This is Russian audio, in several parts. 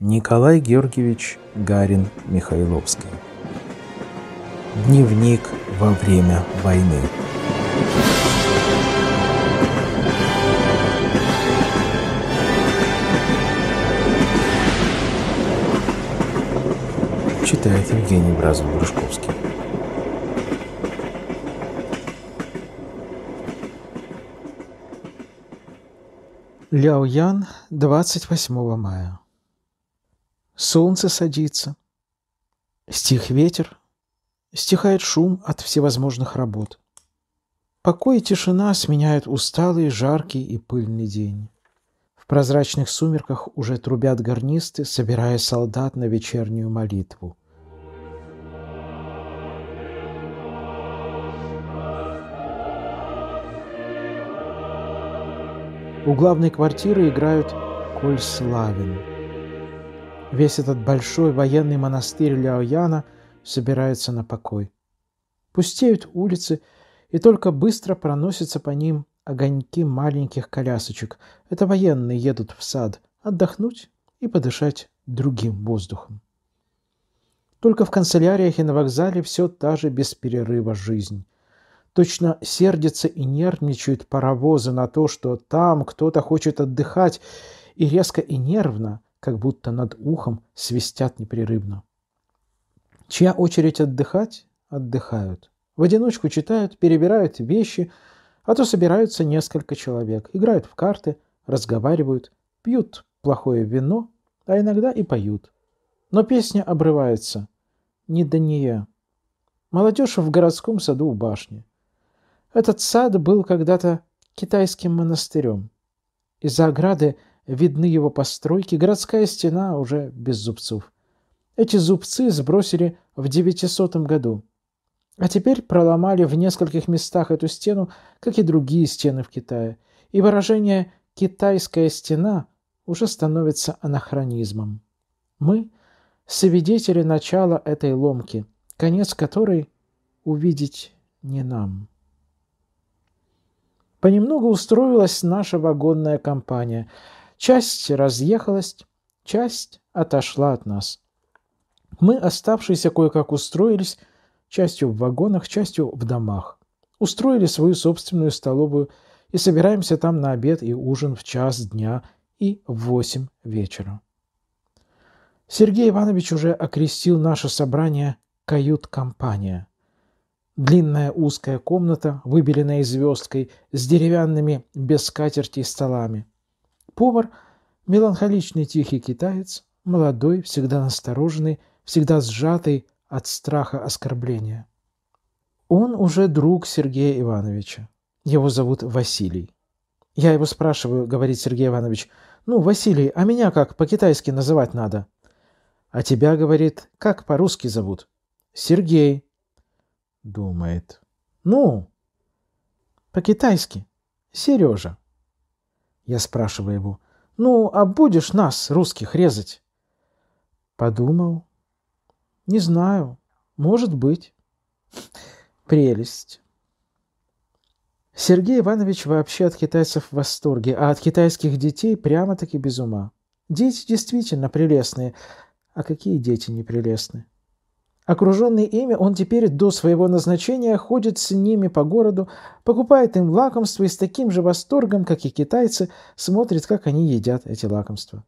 Николай Георгиевич Гарин Михайловский. Дневник во время войны. Читает Евгений Бразов-Грушковский. Ляоян, 28 мая солнце садится. Стих ветер, стихает шум от всевозможных работ. Покой и тишина сменяют усталый, жаркий и пыльный день. В прозрачных сумерках уже трубят гарнисты, собирая солдат на вечернюю молитву. У главной квартиры играют «Коль Славин». Весь этот большой военный монастырь Ляояна собирается на покой. Пустеют улицы, и только быстро проносятся по ним огоньки маленьких колясочек. Это военные едут в сад отдохнуть и подышать другим воздухом. Только в канцеляриях и на вокзале все та же без перерыва жизнь. Точно сердятся и нервничают паровозы на то, что там кто-то хочет отдыхать, и резко и нервно, как будто над ухом свистят непрерывно. Чья очередь отдыхать, отдыхают. В одиночку читают, перебирают вещи, а то собираются несколько человек, играют в карты, разговаривают, пьют плохое вино, а иногда и поют. Но песня обрывается. Не до нее. Молодежь в городском саду у башни. Этот сад был когда-то китайским монастырем. Из-за ограды видны его постройки, городская стена уже без зубцов. Эти зубцы сбросили в 900 году, а теперь проломали в нескольких местах эту стену, как и другие стены в Китае, и выражение «китайская стена» уже становится анахронизмом. Мы – свидетели начала этой ломки, конец которой увидеть не нам. Понемногу устроилась наша вагонная компания – Часть разъехалась, часть отошла от нас. Мы, оставшиеся, кое-как устроились, частью в вагонах, частью в домах. Устроили свою собственную столовую и собираемся там на обед и ужин в час дня и в восемь вечера. Сергей Иванович уже окрестил наше собрание «Кают-компания». Длинная узкая комната, выбеленная звездкой, с деревянными без скатерти столами – повар, меланхоличный тихий китаец, молодой, всегда настороженный, всегда сжатый от страха оскорбления. Он уже друг Сергея Ивановича. Его зовут Василий. Я его спрашиваю, говорит Сергей Иванович, ну, Василий, а меня как по-китайски называть надо? А тебя, говорит, как по-русски зовут? Сергей. Думает. Ну, по-китайски. Сережа. Я спрашиваю его, «Ну, а будешь нас, русских, резать?» Подумал, «Не знаю, может быть». Прелесть. Сергей Иванович вообще от китайцев в восторге, а от китайских детей прямо-таки без ума. Дети действительно прелестные, а какие дети не прелестны? Окруженный ими, он теперь до своего назначения ходит с ними по городу, покупает им лакомства и с таким же восторгом, как и китайцы, смотрит, как они едят эти лакомства.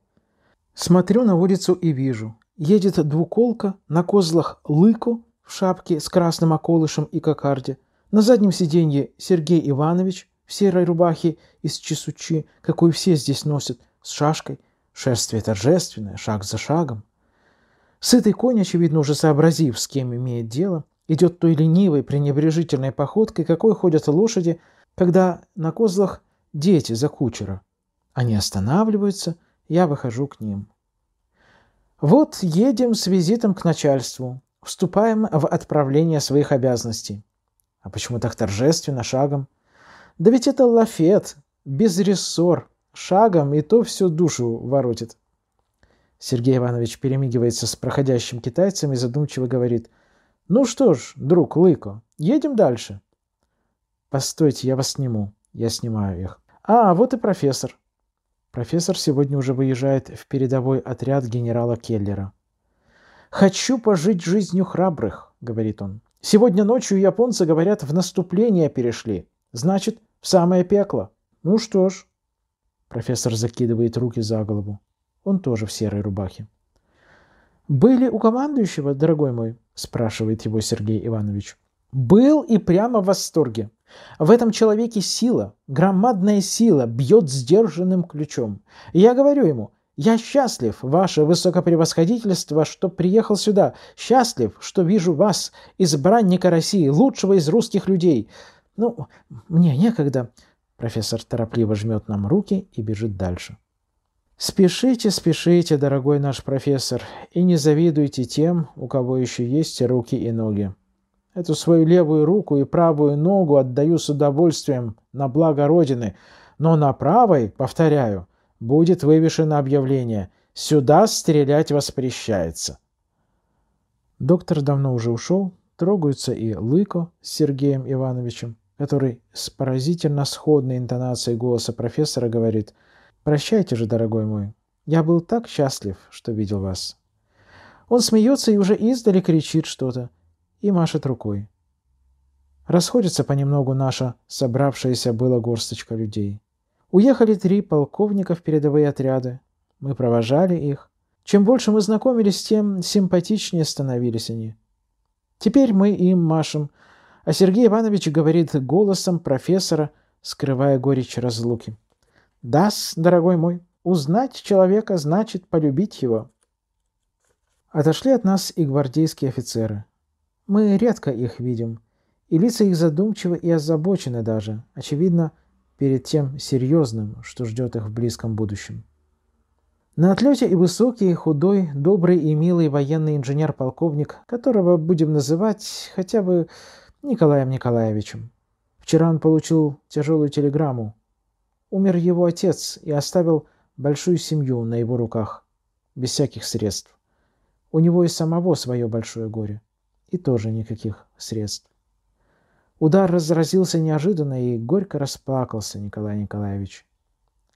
Смотрю на улицу и вижу. Едет двуколка, на козлах лыку в шапке с красным околышем и кокарде. На заднем сиденье Сергей Иванович в серой рубахе из чесучи, какую все здесь носят, с шашкой. Шествие торжественное, шаг за шагом. Сытый конь, очевидно, уже сообразив, с кем имеет дело, идет той ленивой, пренебрежительной походкой, какой ходят лошади, когда на козлах дети за кучера. Они останавливаются, я выхожу к ним. Вот едем с визитом к начальству, вступаем в отправление своих обязанностей. А почему так торжественно, шагом? Да ведь это лафет, без рессор, шагом и то всю душу воротит. Сергей Иванович перемигивается с проходящим китайцем и задумчиво говорит. «Ну что ж, друг Лыко, едем дальше». «Постойте, я вас сниму». Я снимаю их. «А, вот и профессор». Профессор сегодня уже выезжает в передовой отряд генерала Келлера. «Хочу пожить жизнью храбрых», — говорит он. «Сегодня ночью японцы, говорят, в наступление перешли. Значит, в самое пекло». «Ну что ж». Профессор закидывает руки за голову. Он тоже в серой рубахе. «Были у командующего, дорогой мой?» – спрашивает его Сергей Иванович. «Был и прямо в восторге. В этом человеке сила, громадная сила, бьет сдержанным ключом. я говорю ему – я счастлив, ваше высокопревосходительство, что приехал сюда. Счастлив, что вижу вас, избранника России, лучшего из русских людей. Ну, мне некогда. Профессор торопливо жмет нам руки и бежит дальше. Спешите, спешите, дорогой наш профессор, и не завидуйте тем, у кого еще есть руки и ноги. Эту свою левую руку и правую ногу отдаю с удовольствием на благо Родины, но на правой, повторяю, будет вывешено объявление «Сюда стрелять воспрещается». Доктор давно уже ушел, трогаются и Лыко с Сергеем Ивановичем, который с поразительно сходной интонацией голоса профессора говорит – Прощайте же, дорогой мой. Я был так счастлив, что видел вас. Он смеется и уже издали кричит что-то и машет рукой. Расходится понемногу наша собравшаяся была горсточка людей. Уехали три полковника в передовые отряды. Мы провожали их. Чем больше мы знакомились, тем симпатичнее становились они. Теперь мы им машем, а Сергей Иванович говорит голосом профессора, скрывая горечь разлуки. Дас, дорогой мой, узнать человека значит полюбить его. Отошли от нас и гвардейские офицеры. Мы редко их видим, и лица их задумчивы и озабочены даже, очевидно, перед тем серьезным, что ждет их в близком будущем. На отлете и высокий, худой, добрый и милый военный инженер-полковник, которого будем называть хотя бы Николаем Николаевичем. Вчера он получил тяжелую телеграмму, Умер его отец и оставил большую семью на его руках, без всяких средств. У него и самого свое большое горе, и тоже никаких средств. Удар разразился неожиданно, и горько расплакался Николай Николаевич.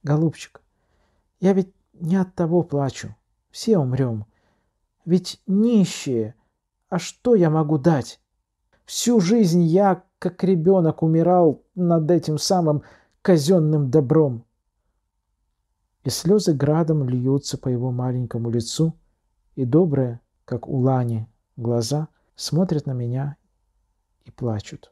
«Голубчик, я ведь не от того плачу. Все умрем. Ведь нищие. А что я могу дать? Всю жизнь я, как ребенок, умирал над этим самым казенным добром. И слезы градом льются по его маленькому лицу, и добрые, как у Лани, глаза смотрят на меня и плачут.